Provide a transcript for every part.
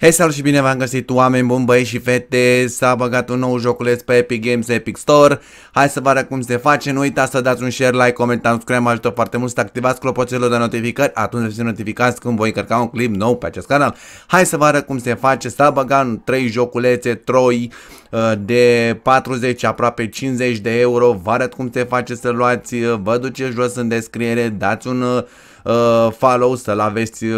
Hei, salut și bine v-am găsit oameni buni, băieți și fete, s-a băgat un nou joculeț pe Epic Games, Epic Store, hai să vă arăt cum se face, nu uitați să dați un share, like, comentariu, subscribe, mă ajută foarte mult să activați clopoțelul de notificări, atunci să fiți notificați când voi încărca un clip nou pe acest canal. Hai să vă arăt cum se face, s-a băgat 3 joculețe, troi uh, de 40, aproape 50 de euro, vă arăt cum se face să luați, uh, vă duceți jos în descriere, dați un uh, uh follow, să-l aveți... Uh,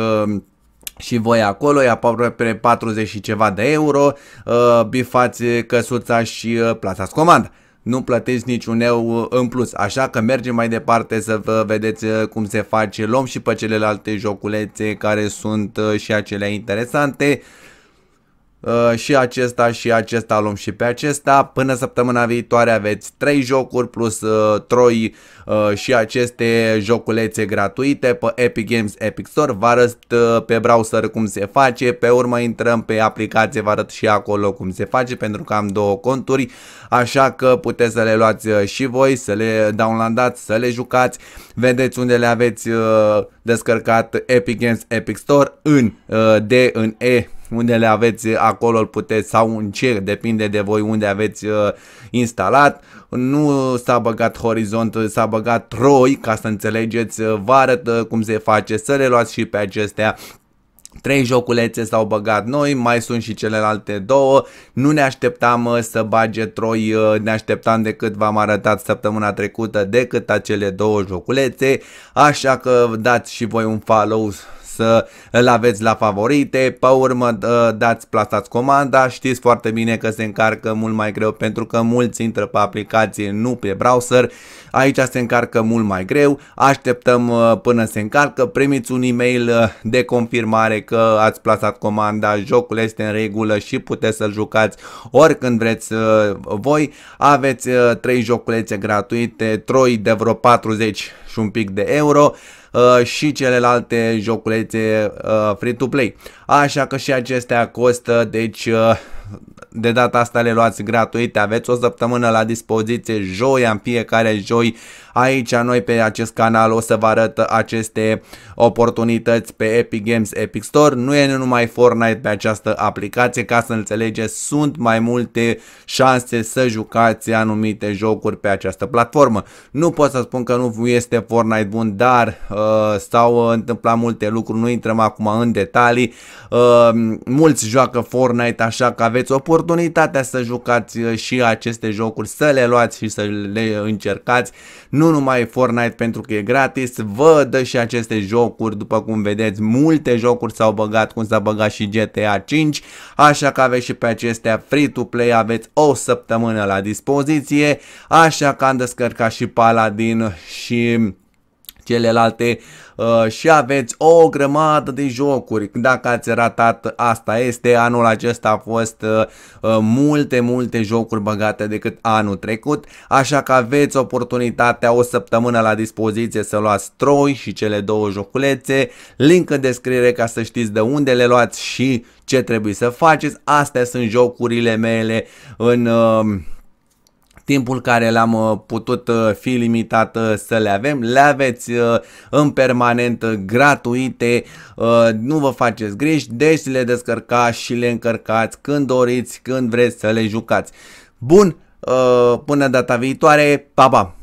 și voi acolo, e aproape 40 și ceva de euro, uh, bifați căsuța și uh, plasați comanda nu plătiți niciun eu uh, în plus. Așa că mergem mai departe să vă vedeți cum se face. Luăm și pe celelalte joculețe care sunt și acelea interesante. Uh, și acesta și acesta luăm și pe acesta. Până săptămâna viitoare aveți 3 jocuri plus uh, troi uh, și aceste joculețe gratuite pe Epic Games Epic Store. Vă arăt uh, pe browser cum se face, pe urmă intrăm pe aplicație, vă arăt și acolo cum se face pentru că am două conturi, așa că puteți să le luați uh, și voi, să le downloadați, să le jucați. Vedeți unde le aveți uh, descărcat Epic Games Epic Store în uh, D, în E unde le aveți acolo îl puteți sau un cer, depinde de voi unde aveți uh, instalat. Nu s-a băgat horizont, s-a băgat troi, ca să înțelegeți, uh, vă arăt uh, cum se face să le luați și pe acestea. Trei joculețe s-au băgat noi, mai sunt și celelalte două. Nu ne așteptam uh, să bage troi, ne așteptam decât v-am arătat săptămâna trecută decât acele două joculețe. Așa că dați și voi un follow să îl aveți la favorite, pe urmă dați, plasați comanda, știți foarte bine că se încarcă mult mai greu pentru că mulți intră pe aplicație, nu pe browser, aici se încarcă mult mai greu, așteptăm uh, până se încarcă, primiți un e-mail uh, de confirmare că ați plasat comanda, jocul este în regulă și puteți să-l jucați oricând vreți uh, voi, aveți 3 joculețe gratuite, troi de vreo 40 și un pic de euro, Uh, și celelalte joculețe uh, free-to-play. Așa că și acestea costă, deci... Uh, de data asta le luați gratuite, aveți o săptămână la dispoziție, Joi, în fiecare joi, aici noi pe acest canal o să vă arăt aceste oportunități pe Epic Games Epic Store, nu e numai Fortnite pe această aplicație, ca să înțelegeți, sunt mai multe șanse să jucați anumite jocuri pe această platformă. Nu pot să spun că nu este Fortnite bun, dar uh, s-au întâmplat multe lucruri, nu intrăm acum în detalii, uh, mulți joacă Fortnite așa că aveți aveți oportunitatea să jucați uh, și aceste jocuri, să le luați și să le încercați. Nu numai Fortnite pentru că e gratis, vă dă și aceste jocuri, după cum vedeți, multe jocuri s-au băgat, cum s-a băgat și GTA 5, așa că aveți și pe acestea free-to-play, aveți o săptămână la dispoziție, așa că am descărcat și Paladin și celelalte uh, și aveți o grămadă de jocuri. Dacă ați ratat asta este, anul acesta a fost uh, uh, multe, multe jocuri băgate decât anul trecut, așa că aveți oportunitatea o săptămână la dispoziție să luați Troi și cele două joculețe, link în descriere ca să știți de unde le luați și ce trebuie să faceți. Astea sunt jocurile mele în... Uh, timpul care l am uh, putut uh, fi limitat uh, să le avem, le aveți în permanent gratuite, nu vă faceți griji, deci le descărcați și le încărcați când doriți, când vreți să le jucați. Bun, până data viitoare, pa, pa!